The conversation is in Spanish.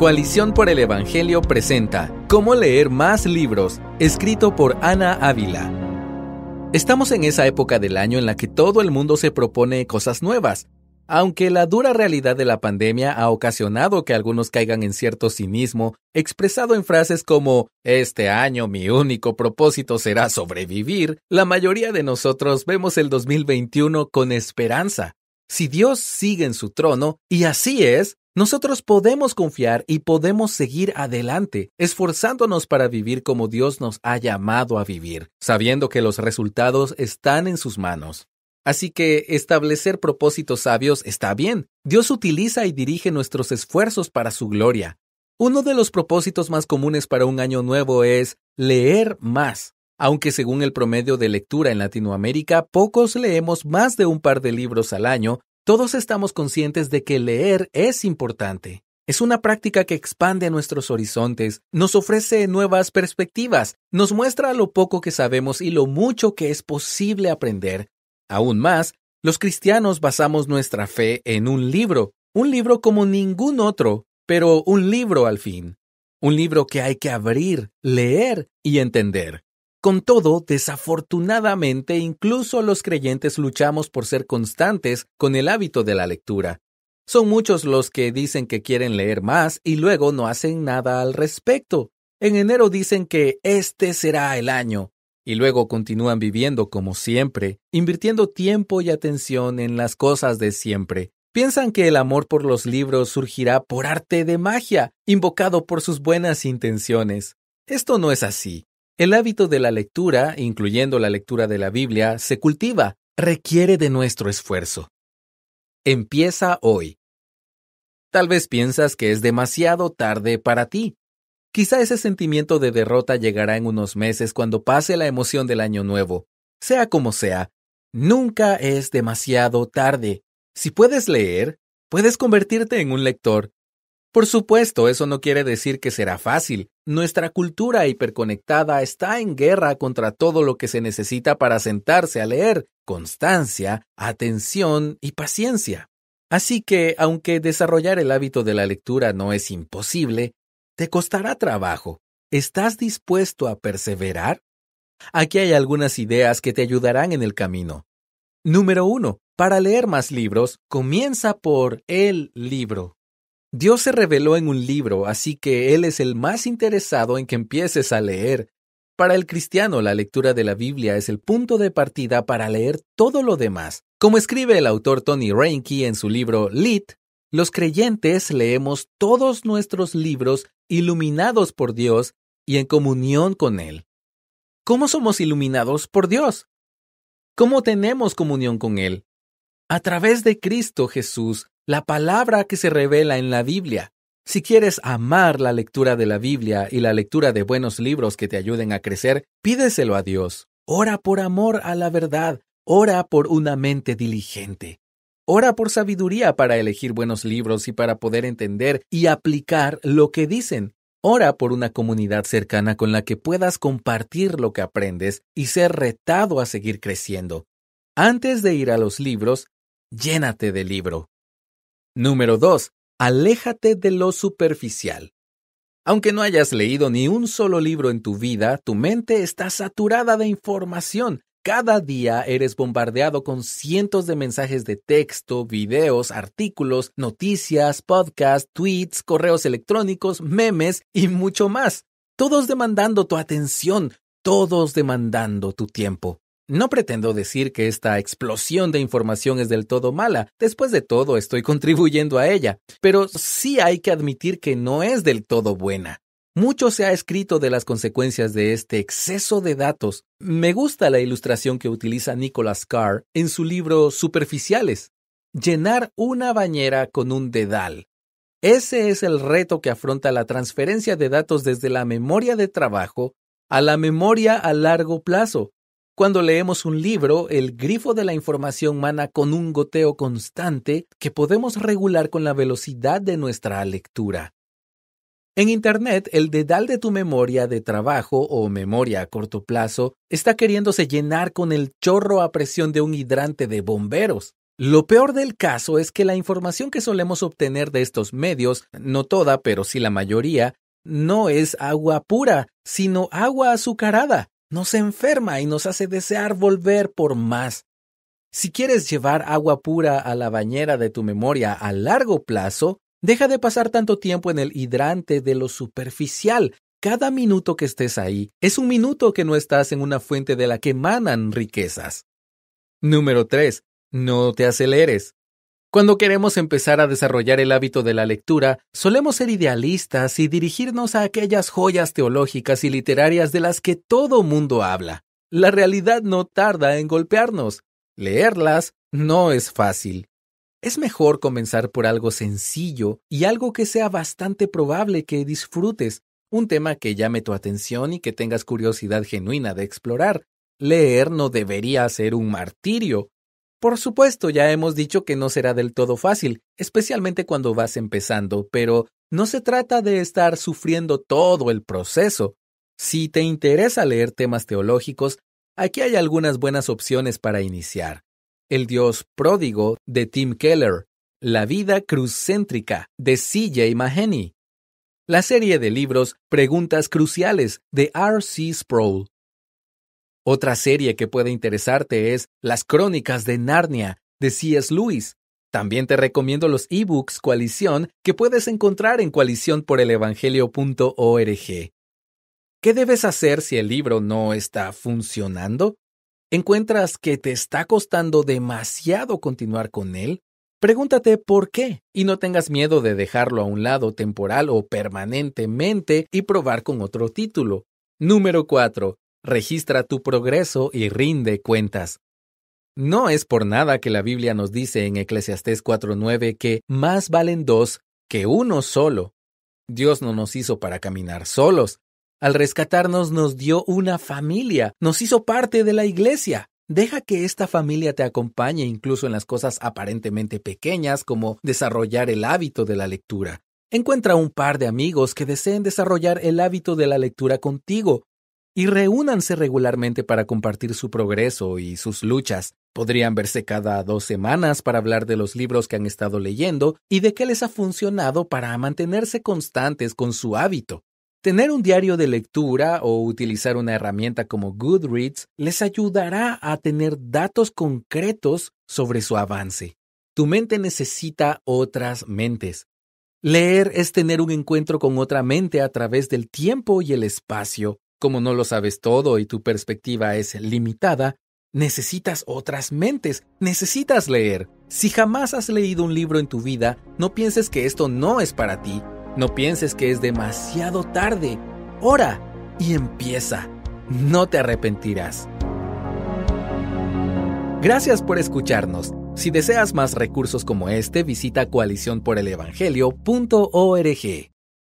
Coalición por el Evangelio presenta Cómo leer más libros, escrito por Ana Ávila. Estamos en esa época del año en la que todo el mundo se propone cosas nuevas, aunque la dura realidad de la pandemia ha ocasionado que algunos caigan en cierto cinismo, expresado en frases como Este año mi único propósito será sobrevivir, la mayoría de nosotros vemos el 2021 con esperanza. Si Dios sigue en su trono, y así es, nosotros podemos confiar y podemos seguir adelante, esforzándonos para vivir como Dios nos ha llamado a vivir, sabiendo que los resultados están en sus manos. Así que establecer propósitos sabios está bien. Dios utiliza y dirige nuestros esfuerzos para su gloria. Uno de los propósitos más comunes para un año nuevo es leer más. Aunque según el promedio de lectura en Latinoamérica, pocos leemos más de un par de libros al año, todos estamos conscientes de que leer es importante. Es una práctica que expande nuestros horizontes, nos ofrece nuevas perspectivas, nos muestra lo poco que sabemos y lo mucho que es posible aprender. Aún más, los cristianos basamos nuestra fe en un libro, un libro como ningún otro, pero un libro al fin. Un libro que hay que abrir, leer y entender. Con todo, desafortunadamente, incluso los creyentes luchamos por ser constantes con el hábito de la lectura. Son muchos los que dicen que quieren leer más y luego no hacen nada al respecto. En enero dicen que este será el año y luego continúan viviendo como siempre, invirtiendo tiempo y atención en las cosas de siempre. Piensan que el amor por los libros surgirá por arte de magia, invocado por sus buenas intenciones. Esto no es así. El hábito de la lectura, incluyendo la lectura de la Biblia, se cultiva, requiere de nuestro esfuerzo. Empieza hoy. Tal vez piensas que es demasiado tarde para ti. Quizá ese sentimiento de derrota llegará en unos meses cuando pase la emoción del año nuevo. Sea como sea, nunca es demasiado tarde. Si puedes leer, puedes convertirte en un lector por supuesto, eso no quiere decir que será fácil. Nuestra cultura hiperconectada está en guerra contra todo lo que se necesita para sentarse a leer, constancia, atención y paciencia. Así que, aunque desarrollar el hábito de la lectura no es imposible, te costará trabajo. ¿Estás dispuesto a perseverar? Aquí hay algunas ideas que te ayudarán en el camino. Número 1. Para leer más libros, comienza por el libro. Dios se reveló en un libro, así que Él es el más interesado en que empieces a leer. Para el cristiano, la lectura de la Biblia es el punto de partida para leer todo lo demás. Como escribe el autor Tony Reinke en su libro Lit, los creyentes leemos todos nuestros libros iluminados por Dios y en comunión con Él. ¿Cómo somos iluminados por Dios? ¿Cómo tenemos comunión con Él? A través de Cristo Jesús, la palabra que se revela en la Biblia. Si quieres amar la lectura de la Biblia y la lectura de buenos libros que te ayuden a crecer, pídeselo a Dios. Ora por amor a la verdad, ora por una mente diligente. Ora por sabiduría para elegir buenos libros y para poder entender y aplicar lo que dicen. Ora por una comunidad cercana con la que puedas compartir lo que aprendes y ser retado a seguir creciendo. Antes de ir a los libros, llénate de libro. Número 2. Aléjate de lo superficial. Aunque no hayas leído ni un solo libro en tu vida, tu mente está saturada de información. Cada día eres bombardeado con cientos de mensajes de texto, videos, artículos, noticias, podcasts, tweets, correos electrónicos, memes y mucho más. Todos demandando tu atención, todos demandando tu tiempo. No pretendo decir que esta explosión de información es del todo mala, después de todo estoy contribuyendo a ella, pero sí hay que admitir que no es del todo buena. Mucho se ha escrito de las consecuencias de este exceso de datos. Me gusta la ilustración que utiliza Nicholas Carr en su libro Superficiales. Llenar una bañera con un dedal. Ese es el reto que afronta la transferencia de datos desde la memoria de trabajo a la memoria a largo plazo, cuando leemos un libro, el grifo de la información mana con un goteo constante que podemos regular con la velocidad de nuestra lectura. En Internet, el dedal de tu memoria de trabajo o memoria a corto plazo está queriéndose llenar con el chorro a presión de un hidrante de bomberos. Lo peor del caso es que la información que solemos obtener de estos medios, no toda, pero sí la mayoría, no es agua pura, sino agua azucarada, nos enferma y nos hace desear volver por más. Si quieres llevar agua pura a la bañera de tu memoria a largo plazo, deja de pasar tanto tiempo en el hidrante de lo superficial. Cada minuto que estés ahí es un minuto que no estás en una fuente de la que emanan riquezas. Número 3. No te aceleres. Cuando queremos empezar a desarrollar el hábito de la lectura, solemos ser idealistas y dirigirnos a aquellas joyas teológicas y literarias de las que todo mundo habla. La realidad no tarda en golpearnos. Leerlas no es fácil. Es mejor comenzar por algo sencillo y algo que sea bastante probable que disfrutes, un tema que llame tu atención y que tengas curiosidad genuina de explorar. Leer no debería ser un martirio, por supuesto, ya hemos dicho que no será del todo fácil, especialmente cuando vas empezando, pero no se trata de estar sufriendo todo el proceso. Si te interesa leer temas teológicos, aquí hay algunas buenas opciones para iniciar. El Dios Pródigo de Tim Keller, La vida cruzcéntrica de C.J. Maheny. la serie de libros Preguntas Cruciales de R.C. Sproul otra serie que puede interesarte es Las Crónicas de Narnia, de C.S. Lewis. También te recomiendo los ebooks Coalición que puedes encontrar en coaliciónporelevangelio.org. ¿Qué debes hacer si el libro no está funcionando? ¿Encuentras que te está costando demasiado continuar con él? Pregúntate por qué y no tengas miedo de dejarlo a un lado temporal o permanentemente y probar con otro título. Número 4 registra tu progreso y rinde cuentas. No es por nada que la Biblia nos dice en Eclesiastés 4.9 que más valen dos que uno solo. Dios no nos hizo para caminar solos. Al rescatarnos nos dio una familia, nos hizo parte de la iglesia. Deja que esta familia te acompañe incluso en las cosas aparentemente pequeñas como desarrollar el hábito de la lectura. Encuentra un par de amigos que deseen desarrollar el hábito de la lectura contigo y reúnanse regularmente para compartir su progreso y sus luchas. Podrían verse cada dos semanas para hablar de los libros que han estado leyendo y de qué les ha funcionado para mantenerse constantes con su hábito. Tener un diario de lectura o utilizar una herramienta como Goodreads les ayudará a tener datos concretos sobre su avance. Tu mente necesita otras mentes. Leer es tener un encuentro con otra mente a través del tiempo y el espacio como no lo sabes todo y tu perspectiva es limitada, necesitas otras mentes, necesitas leer. Si jamás has leído un libro en tu vida, no pienses que esto no es para ti, no pienses que es demasiado tarde. Ora y empieza. No te arrepentirás. Gracias por escucharnos. Si deseas más recursos como este, visita coaliciónporelevangelio.org.